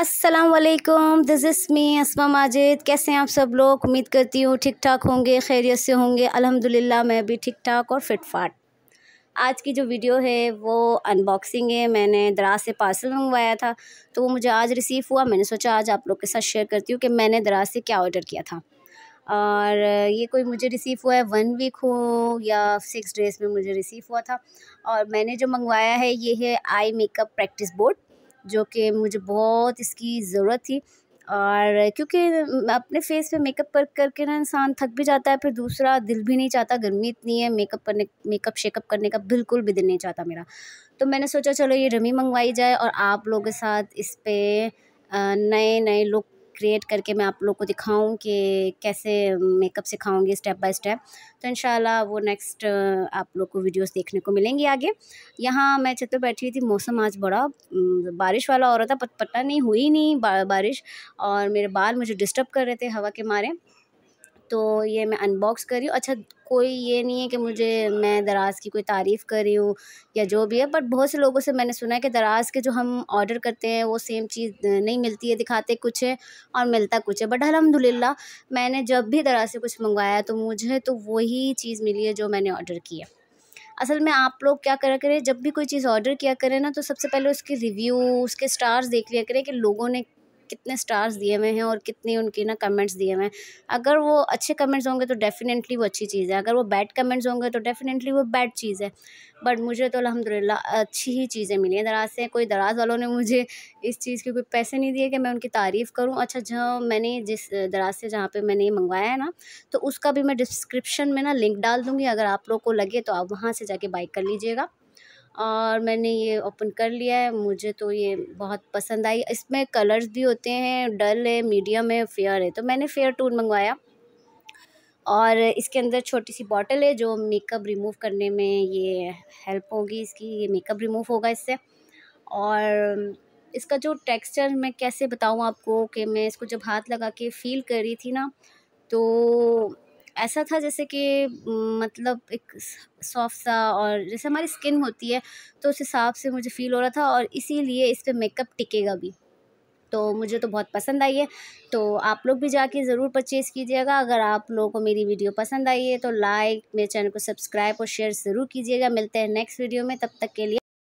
असलकुम this is me Asma Majid कैसे हैं आप सब लोग उम्मीद करती हूँ ठीक ठाक होंगे खैरियत से होंगे अल्हम्दुलिल्लाह मैं भी ठीक ठाक और फिट फाट आज की जो वीडियो है वो अनबॉक्सिंग है मैंने दराज से पार्सल मंगवाया था तो वो मुझे आज रिसीव हुआ मैंने सोचा आज आप लोग के साथ शेयर करती हूँ कि मैंने दराज से क्या ऑर्डर किया था और ये कोई मुझे रिसीव हुआ है वन वीक हो या सिक्स डेज़ में मुझे रिसीव हुआ था और मैंने जो मंगवाया है ये है आई मेकअप प्रैक्टिस बोर्ड जो कि मुझे बहुत इसकी ज़रूरत थी और क्योंकि अपने फेस पे मेकअप कर करके ना इंसान थक भी जाता है फिर दूसरा दिल भी नहीं चाहता गर्मी इतनी है मेकअप करने मेकअप शेकअप करने का बिल्कुल भी दिल नहीं चाहता मेरा तो मैंने सोचा चलो ये रमी मंगवाई जाए और आप लोगों के साथ इस पर नए नए लुक क्रिएट करके मैं आप लोग को दिखाऊँ कि कैसे मेकअप सिखाऊँगी स्टेप बाय स्टेप तो इन वो नेक्स्ट आप लोग को वीडियोस देखने को मिलेंगी आगे यहाँ मैं छत पर बैठी हुई थी मौसम आज बड़ा बारिश वाला हो रहा था पता नहीं हुई नहीं बा, बारिश और मेरे बाल मुझे डिस्टर्ब कर रहे थे हवा के मारे तो ये मैं अनबॉक्स कर रही हूँ अच्छा कोई ये नहीं है कि मुझे मैं दराज़ की कोई तारीफ़ कर रही हूँ या जो भी है बट बहुत से लोगों से मैंने सुना है कि दराज़ के जो हम ऑर्डर करते हैं वो सेम चीज़ नहीं मिलती है दिखाते कुछ है और मिलता कुछ है बट अलहमदिल्ला मैंने जब भी दराज़ से कुछ मंगवाया तो मुझे तो वही चीज़ मिली है जो मैंने ऑर्डर किया असल में आप लोग क्या करा करें जब भी कोई चीज़ ऑर्डर किया करें ना तो सबसे पहले उसके रिव्यू उसके स्टार्स देख लिया करें कि लोगों ने कितने स्टार्स दिए हुए हैं और कितनी उनकी ना कमेंट्स दिए हुए हैं अगर वो अच्छे कमेंट्स होंगे तो डेफ़िनेटली वो अच्छी चीज़ है अगर वो बैड कमेंट्स होंगे तो डेफ़िनेटली वो बैड चीज़ है बट मुझे तो अलहमदिल्ला अच्छी ही चीज़ें मिली हैं दराज से कोई दराज वालों ने मुझे इस चीज़ के कोई पैसे नहीं दिए कि मैं उनकी तारीफ़ करूँ अच्छा जहाँ मैंने जिस दराज से जहाँ पर मैंने ये मंगवाया है ना तो उसका भी मैं डिस्क्रिप्शन में ना लिंक डाल दूँगी अगर आप लोग को लगे तो आप वहाँ से जाके बाइक कर लीजिएगा और मैंने ये ओपन कर लिया है मुझे तो ये बहुत पसंद आई इसमें कलर्स भी होते हैं डल है मीडियम है फेयर है तो मैंने फेयर टून मंगवाया और इसके अंदर छोटी सी बॉटल है जो मेकअप रिमूव करने में ये हेल्प होगी इसकी ये मेकअप रिमूव होगा इससे और इसका जो टेक्सचर मैं कैसे बताऊँ आपको कि मैं इसको जब हाथ लगा के फ़ील कर रही थी ना तो ऐसा था जैसे कि मतलब एक सॉफ्ट सा और जैसे हमारी स्किन होती है तो उस हिसाब से मुझे फ़ील हो रहा था और इसीलिए इस पर मेकअप टिकेगा भी तो मुझे तो बहुत पसंद आई है तो आप लोग भी जाके ज़रूर परचेज़ कीजिएगा अगर आप लोगों को मेरी वीडियो पसंद आई है तो लाइक मेरे चैनल को सब्सक्राइब और शेयर ज़रूर कीजिएगा मिलते हैं नेक्स्ट वीडियो में तब तक के लिए